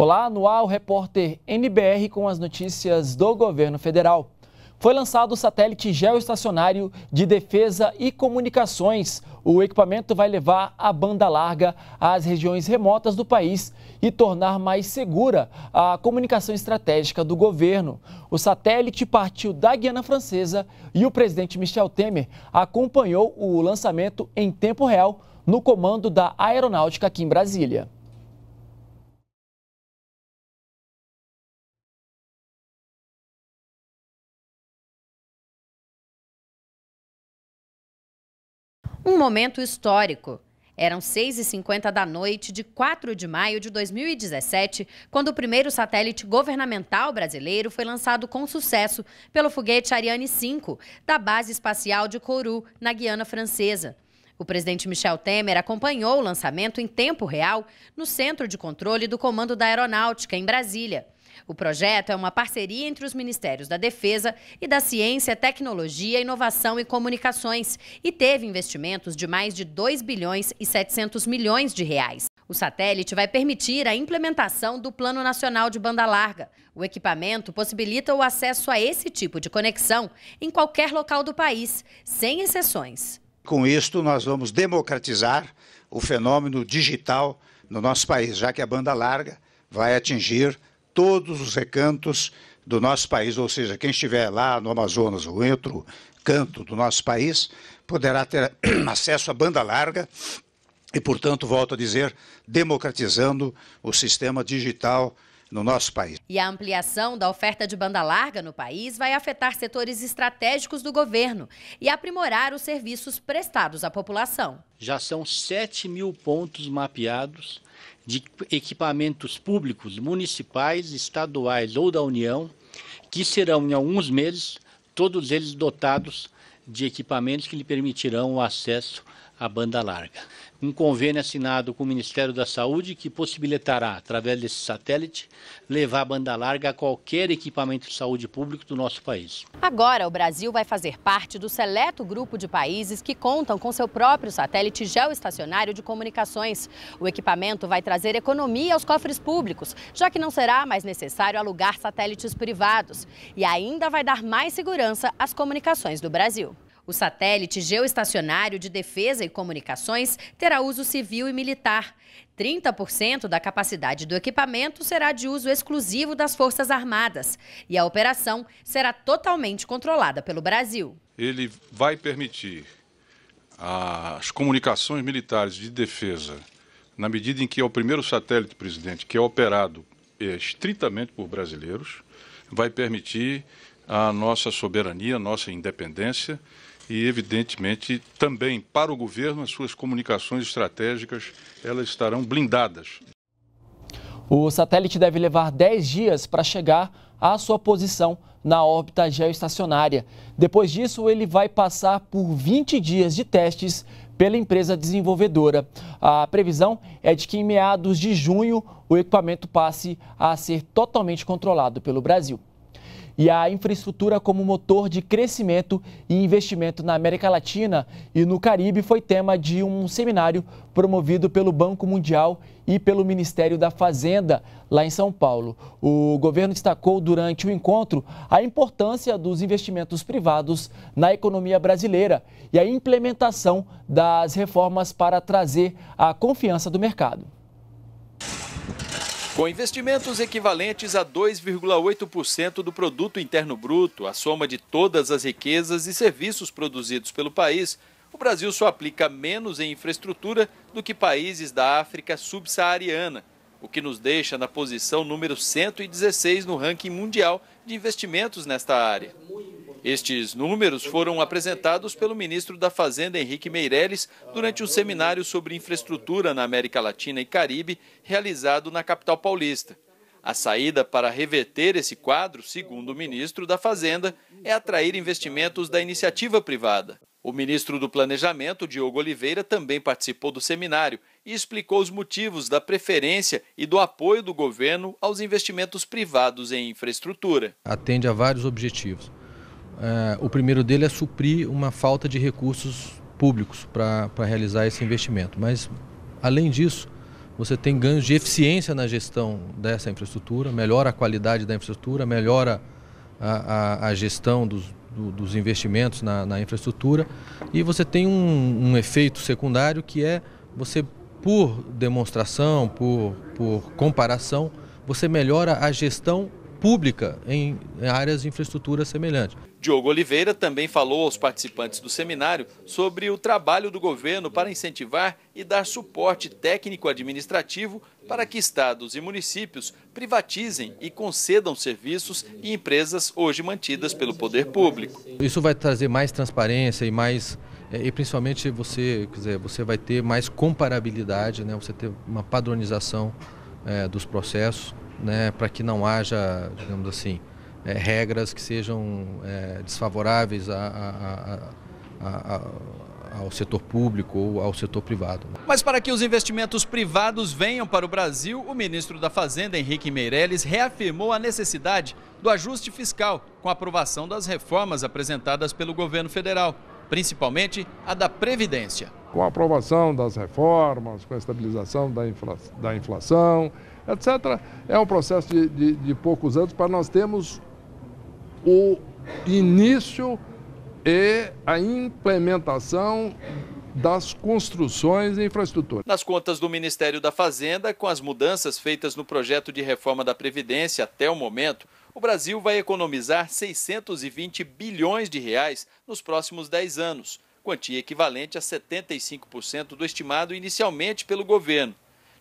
Olá, no ar o repórter NBR com as notícias do governo federal. Foi lançado o satélite geoestacionário de defesa e comunicações. O equipamento vai levar a banda larga às regiões remotas do país e tornar mais segura a comunicação estratégica do governo. O satélite partiu da Guiana Francesa e o presidente Michel Temer acompanhou o lançamento em tempo real no comando da aeronáutica aqui em Brasília. Um momento histórico. Eram 6h50 da noite de 4 de maio de 2017, quando o primeiro satélite governamental brasileiro foi lançado com sucesso pelo foguete Ariane 5, da Base Espacial de Kourou, na Guiana Francesa. O presidente Michel Temer acompanhou o lançamento em tempo real no Centro de Controle do Comando da Aeronáutica, em Brasília. O projeto é uma parceria entre os Ministérios da Defesa e da Ciência, Tecnologia, Inovação e Comunicações e teve investimentos de mais de 2 bilhões e 700 milhões de reais. O satélite vai permitir a implementação do Plano Nacional de Banda Larga. O equipamento possibilita o acesso a esse tipo de conexão em qualquer local do país, sem exceções. Com isto, nós vamos democratizar o fenômeno digital no nosso país, já que a banda larga vai atingir todos os recantos do nosso país, ou seja, quem estiver lá no Amazonas ou em outro canto do nosso país poderá ter acesso à banda larga e, portanto, volto a dizer, democratizando o sistema digital no nosso país. E a ampliação da oferta de banda larga no país vai afetar setores estratégicos do governo e aprimorar os serviços prestados à população. Já são 7 mil pontos mapeados de equipamentos públicos, municipais, estaduais ou da União, que serão, em alguns meses, todos eles dotados de equipamentos que lhe permitirão o acesso a banda larga. Um convênio assinado com o Ministério da Saúde que possibilitará, através desse satélite, levar a banda larga a qualquer equipamento de saúde público do nosso país. Agora, o Brasil vai fazer parte do seleto grupo de países que contam com seu próprio satélite geoestacionário de comunicações. O equipamento vai trazer economia aos cofres públicos, já que não será mais necessário alugar satélites privados. E ainda vai dar mais segurança às comunicações do Brasil. O satélite geoestacionário de defesa e comunicações terá uso civil e militar. 30% da capacidade do equipamento será de uso exclusivo das Forças Armadas e a operação será totalmente controlada pelo Brasil. Ele vai permitir as comunicações militares de defesa, na medida em que é o primeiro satélite, presidente, que é operado é, estritamente por brasileiros, vai permitir a nossa soberania, a nossa independência e, evidentemente, também para o governo, as suas comunicações estratégicas elas estarão blindadas. O satélite deve levar 10 dias para chegar à sua posição na órbita geoestacionária. Depois disso, ele vai passar por 20 dias de testes pela empresa desenvolvedora. A previsão é de que em meados de junho o equipamento passe a ser totalmente controlado pelo Brasil e a infraestrutura como motor de crescimento e investimento na América Latina e no Caribe foi tema de um seminário promovido pelo Banco Mundial e pelo Ministério da Fazenda, lá em São Paulo. O governo destacou durante o encontro a importância dos investimentos privados na economia brasileira e a implementação das reformas para trazer a confiança do mercado. Com investimentos equivalentes a 2,8% do produto interno bruto, a soma de todas as riquezas e serviços produzidos pelo país, o Brasil só aplica menos em infraestrutura do que países da África subsaariana, o que nos deixa na posição número 116 no ranking mundial de investimentos nesta área. Estes números foram apresentados pelo ministro da Fazenda, Henrique Meirelles, durante um seminário sobre infraestrutura na América Latina e Caribe, realizado na capital paulista. A saída para reverter esse quadro, segundo o ministro da Fazenda, é atrair investimentos da iniciativa privada. O ministro do Planejamento, Diogo Oliveira, também participou do seminário e explicou os motivos da preferência e do apoio do governo aos investimentos privados em infraestrutura. Atende a vários objetivos é, o primeiro dele é suprir uma falta de recursos públicos para realizar esse investimento. Mas, além disso, você tem ganhos de eficiência na gestão dessa infraestrutura, melhora a qualidade da infraestrutura, melhora a, a, a gestão dos, do, dos investimentos na, na, infraestrutura e você tem um, um efeito secundário que é você, por demonstração, por, por comparação, você melhora a gestão pública em áreas de infraestrutura semelhantes. Diogo Oliveira também falou aos participantes do seminário sobre o trabalho do governo para incentivar e dar suporte técnico-administrativo para que estados e municípios privatizem e concedam serviços e empresas hoje mantidas pelo poder público. Isso vai trazer mais transparência e mais eh, e principalmente você, quer dizer, você vai ter mais comparabilidade, né? Você ter uma padronização é, dos processos né, para que não haja, digamos assim, é, regras que sejam é, desfavoráveis a, a, a, ao setor público ou ao setor privado. Né. Mas para que os investimentos privados venham para o Brasil, o ministro da Fazenda, Henrique Meirelles, reafirmou a necessidade do ajuste fiscal com a aprovação das reformas apresentadas pelo governo federal, principalmente a da Previdência. Com a aprovação das reformas, com a estabilização da, infla... da inflação, etc. É um processo de, de, de poucos anos para nós termos o início e a implementação das construções e infraestrutura. Nas contas do Ministério da Fazenda, com as mudanças feitas no projeto de reforma da Previdência até o momento, o Brasil vai economizar 620 bilhões de reais nos próximos 10 anos, quantia equivalente a 75% do estimado inicialmente pelo governo.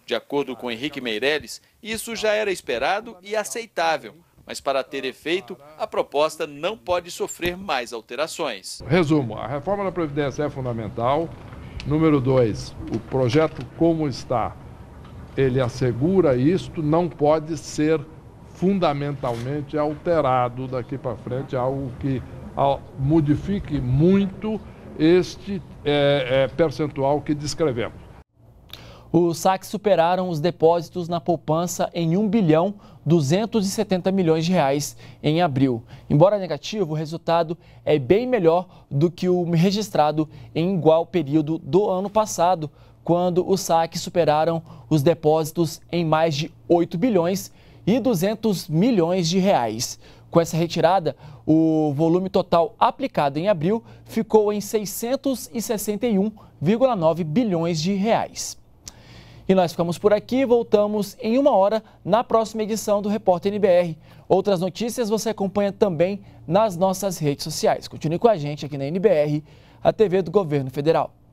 De acordo com Henrique Meirelles, isso já era esperado e aceitável, mas para ter efeito, a proposta não pode sofrer mais alterações. Resumo: a reforma da Previdência é fundamental. Número dois, o projeto como está, ele assegura isto, não pode ser fundamentalmente alterado daqui para frente, algo que modifique muito este é, é, percentual que descrevemos. Os saques superaram os depósitos na poupança em 1 bilhão 270 milhões de reais em abril. Embora negativo, o resultado é bem melhor do que o registrado em igual período do ano passado, quando os saques superaram os depósitos em mais de 8 bilhões e 200 milhões de reais. Com essa retirada, o volume total aplicado em abril ficou em 661,9 bilhões de reais. E nós ficamos por aqui, voltamos em uma hora na próxima edição do Repórter NBR. Outras notícias você acompanha também nas nossas redes sociais. Continue com a gente aqui na NBR, a TV do Governo Federal.